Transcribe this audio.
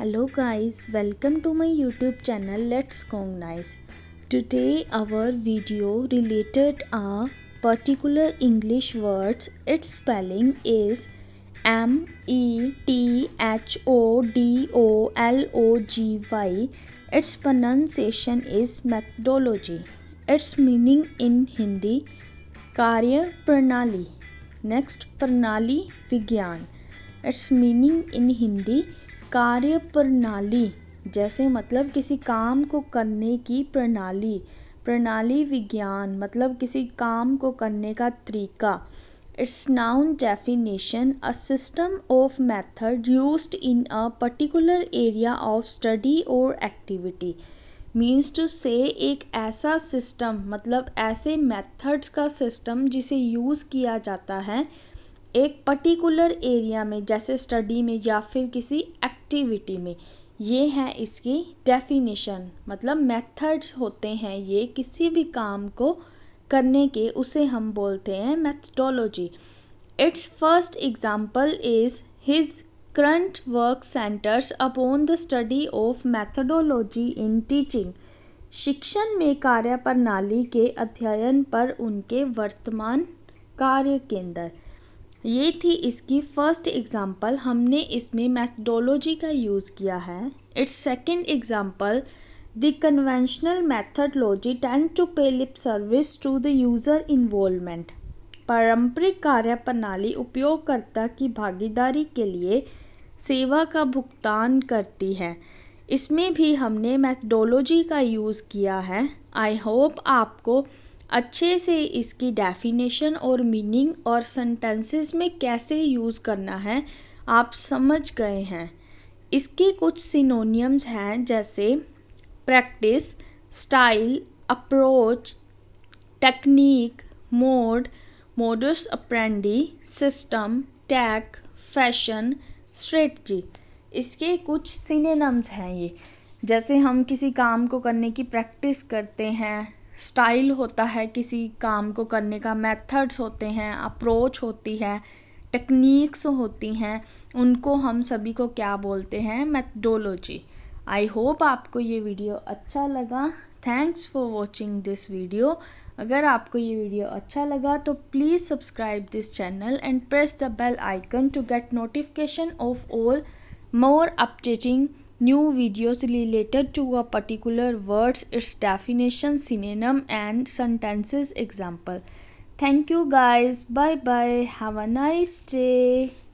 hello guys welcome to my youtube channel let's cognize today our video related a particular english words its spelling is m e t h o d o l o g y its pronunciation is methodology its meaning in hindi karya pranali next pranali vigyan its meaning in hindi कार्य प्रणाली जैसे मतलब किसी काम को करने की प्रणाली प्रणाली विज्ञान मतलब किसी काम को करने का तरीका its noun definition a system of method used in a particular area of study और एक्टिविटी मीन्स टू से एक ऐसा सिस्टम मतलब ऐसे मेथड्स का सिस्टम जिसे यूज़ किया जाता है एक पर्टिकुलर एरिया में जैसे स्टडी में या फिर किसी एक्टिविटी में ये हैं इसकी डेफिनेशन मतलब मेथड्स होते हैं ये किसी भी काम को करने के उसे हम बोलते हैं methodology its first example is his current work centres upon the study of methodology in teaching शिक्षण में कार्य प्रणाली के अध्ययन पर उनके वर्तमान कार्य केंद्र ये थी इसकी फर्स्ट एग्ज़ाम्पल हमने इसमें मैथडोलॉजी का यूज़ किया है its second example the conventional methodology tend to pay lip service to the user involvement पारंपरिक कार्य प्रणाली उपयोगकर्ता की भागीदारी के लिए सेवा का भुगतान करती है इसमें भी हमने मैथडोलॉजी का यूज़ किया है आई होप आपको अच्छे से इसकी डेफिनेशन और मीनिंग और सेंटेंसेस में कैसे यूज़ करना है आप समझ गए हैं इसके कुछ सिनोनियम्स हैं जैसे practice style approach technique mode modus operandi system tack fashion strategy इसके कुछ सिनेनम्स हैं ये जैसे हम किसी काम को करने की प्रैक्टिस करते हैं स्टाइल होता है किसी काम को करने का मेथड्स होते हैं अप्रोच होती है टेक्निक्स होती हैं उनको हम सभी को क्या बोलते हैं मेथडोलॉजी आई होप आपको ये वीडियो अच्छा लगा thanks for watching this video अगर आपको ये वीडियो अच्छा लगा तो please subscribe this channel and press the bell icon to get notification of all more updating new videos related to a particular words, its definition, synonym and sentences example. Thank you guys. Bye bye. Have a nice day.